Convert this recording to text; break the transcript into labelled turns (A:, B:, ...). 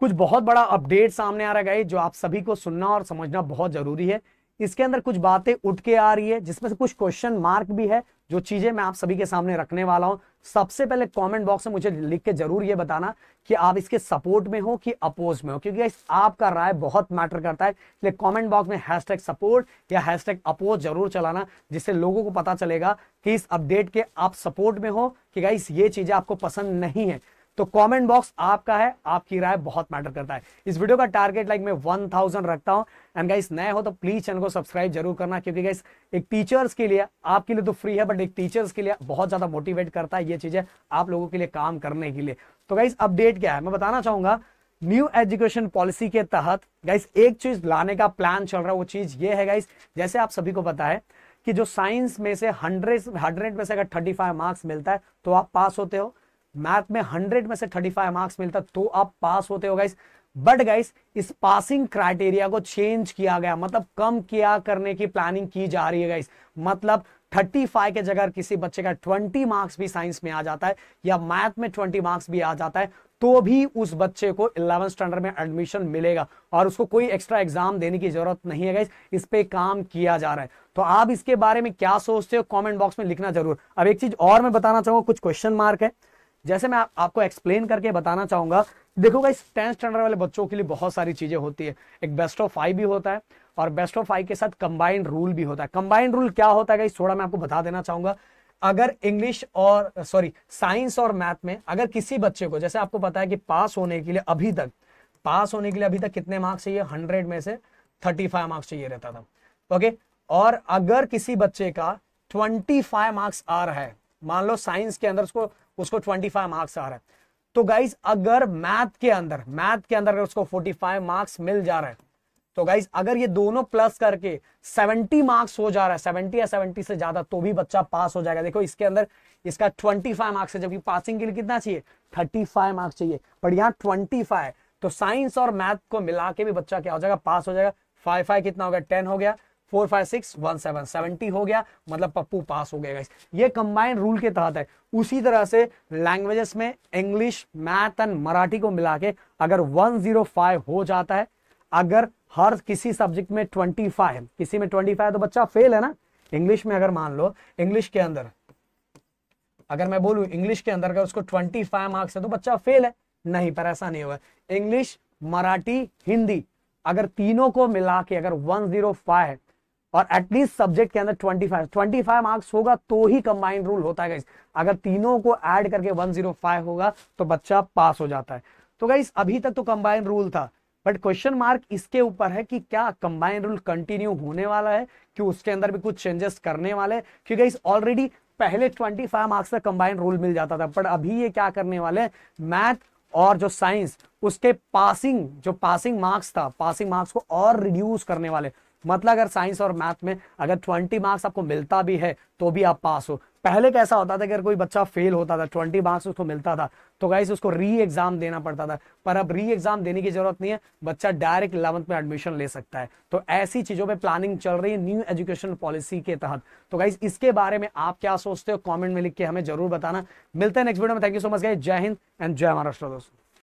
A: कुछ बहुत बड़ा अपडेट सामने आ रहा है जो आप सभी को सुनना और समझना बहुत जरूरी है इसके अंदर कुछ बातें उठ के आ रही है जिसमें से कुछ क्वेश्चन मार्क भी है जो चीजें मैं आप सभी के सामने रखने वाला हूं सबसे पहले कमेंट बॉक्स में मुझे लिख के जरूर ये बताना कि आप इसके सपोर्ट में हो कि अपोज में हो क्योंकि आपका राय बहुत मैटर करता है इसलिए कमेंट बॉक्स में हैश सपोर्ट या हैश अपोज जरूर चलाना जिससे लोगों को पता चलेगा कि इस अपडेट के आप सपोर्ट में हो कि गाइस ये चीजें आपको पसंद नहीं है तो कमेंट बॉक्स आपका है आपकी राय बहुत मैटर करता है इस वीडियो का टारगेट लाइक मैं 1000 रखता हूं एंड गाइस नए हो तो प्लीज चैनल को सब्सक्राइब जरूर करना क्योंकि गाइस एक टीचर्स के लिए आपके लिए तो फ्री है बट एक टीचर्स के लिए बहुत ज्यादा मोटिवेट करता है ये चीजें आप लोगों के लिए काम करने के लिए तो गाइस अपडेट क्या है मैं बताना चाहूंगा न्यू एजुकेशन पॉलिसी के तहत गाइस एक चीज लाने का प्लान चल रहा है वो चीज ये है गाइस जैसे आप सभी को पता है कि जो साइंस में से हंड्रेड हंड्रेड में से अगर थर्टी फाइव मार्क्स मिलता है तो आप पास होते हो मैथ में हंड्रेड में से थर्टी फाइव मार्क्स मिलता तो आप पास होते हो गाइस बट गाइस इस पासिंग क्राइटेरिया को चेंज किया गया मतलब कम किया करने की प्लानिंग की जा रही है गाइस मतलब 35 के जगह किसी बच्चे का 20 मार्क्स भी साइंस में आ जाता है या मैथ में 20 मार्क्स भी आ जाता है तो भी उस बच्चे को इलेवन स्टैंडर्ड में एडमिशन मिलेगा और उसको कोई एक्स्ट्रा एग्जाम देने की जरूरत नहीं है गाइस इस पे काम किया जा रहा है तो आप इसके बारे में क्या सोचते हो कमेंट बॉक्स में लिखना जरूर अब एक चीज और मैं बताना चाहूंगा कुछ क्वेश्चन मार्क है जैसे मैं आप, आपको एक्सप्लेन करके बताना चाहूंगा देखो इस टेंथ स्टैंडर्ड वाले बच्चों के लिए बहुत सारी चीज़ें होती है एक बेस्ट ऑफ फाइव भी होता है और बेस्ट ऑफ फाइव के साथ कंबाइंड रूल भी होता है कंबाइंड रूल क्या होता है थोड़ा मैं आपको बता देना चाहूंगा अगर इंग्लिश और सॉरी साइंस और मैथ में अगर किसी बच्चे को जैसे आपको पता है कि पास होने के लिए अभी तक पास होने के लिए अभी तक कितने मार्क्स चाहिए हंड्रेड में से थर्टी फाइव मार्क्स चाहिए रहता था ओके और अगर किसी बच्चे का ट्वेंटी फाइव मार्क्स आ रहा है मान लो साइंस के अंदर उसको उसको 25 मार्क्स आ रहे हैं तो गाइज अगर मैथ के अंदर मैथ के अंदर अगर उसको 45 मार्क्स मिल जा रहा है तो गाइज अगर ये दोनों प्लस करके 70 मार्क्स हो जा रहा है 70 या 70 से ज्यादा तो भी बच्चा पास हो जाएगा देखो इसके अंदर इसका 25 मार्क्स है जबकि पासिंग के लिए कितना चाहिए 35 मार्क्स चाहिए बट यहाँ 25 तो साइंस और मैथ को मिला के भी बच्चा क्या हो जाएगा पास हो जाएगा फाइव फाइव कितना हो गया टेन हो गया four five six one seven seventy हो गया मतलब पप्पू पास हो गया ये कंबाइंड रूल के तहत है उसी तरह से लैंग्वेजेस में इंग्लिश मैथ एंड मराठी को मिला के अगर वन जीरो फाइव हो जाता है अगर हर किसी सब्जेक्ट में ट्वेंटी है किसी में ट्वेंटी फाइव तो बच्चा फेल है ना इंग्लिश में अगर मान लो इंग्लिश के अंदर अगर मैं बोलू इंग्लिश के अंदर अगर उसको ट्वेंटी फाइव मार्क्स है तो बच्चा फेल है नहीं पर ऐसा नहीं होगा इंग्लिश मराठी हिंदी अगर तीनों को मिला के अगर 105 फाइव और एटलीस्ट सब्जेक्ट के अंदर 25 25 मार्क्स होगा तो ही कंबाइंड रूल होता है गाइस अगर तीनों को ऐड करके 105 होगा तो बच्चा पास हो जाता है तो गाइस अभी तक तो कंबाइंड रूल था बट क्वेश्चन मार्क इसके ऊपर है कि क्या कंबाइंड रूल कंटिन्यू होने वाला है कि उसके अंदर भी कुछ चेंजेस करने वाले हैं क्योंकि गाइस ऑलरेडी पहले 25 मार्क्स का कंबाइंड रूल मिल जाता था पर अभी ये क्या करने वाले हैं मैथ और जो साइंस उसके पासिंग जो पासिंग मार्क्स था पासिंग मार्क्स को और रिड्यूस करने वाले मतलब अगर साइंस और मैथ में अगर ट्वेंटी मार्क्स आपको मिलता भी है तो भी आप पास हो पहले कैसा होता था अगर कोई बच्चा फेल होता था ट्वेंटी मार्क्स उसको मिलता था तो गाइस उसको री एग्जाम देना पड़ता था पर अब री एग्जाम देने की जरूरत नहीं है बच्चा डायरेक्ट इलेवंथ में एडमिशन ले सकता है तो ऐसी चीजों पे प्लानिंग चल रही है न्यू एजुकेशन पॉलिसी के तहत तो गाइस इसके बारे में आप क्या सोचते हो कॉमेंट में लिख के हमें जरूर बताना मिलते हैं नेक्स्ट वीडियो में thank you so much guys जय हिंद एंड जय महाराष्ट्र दोस्तों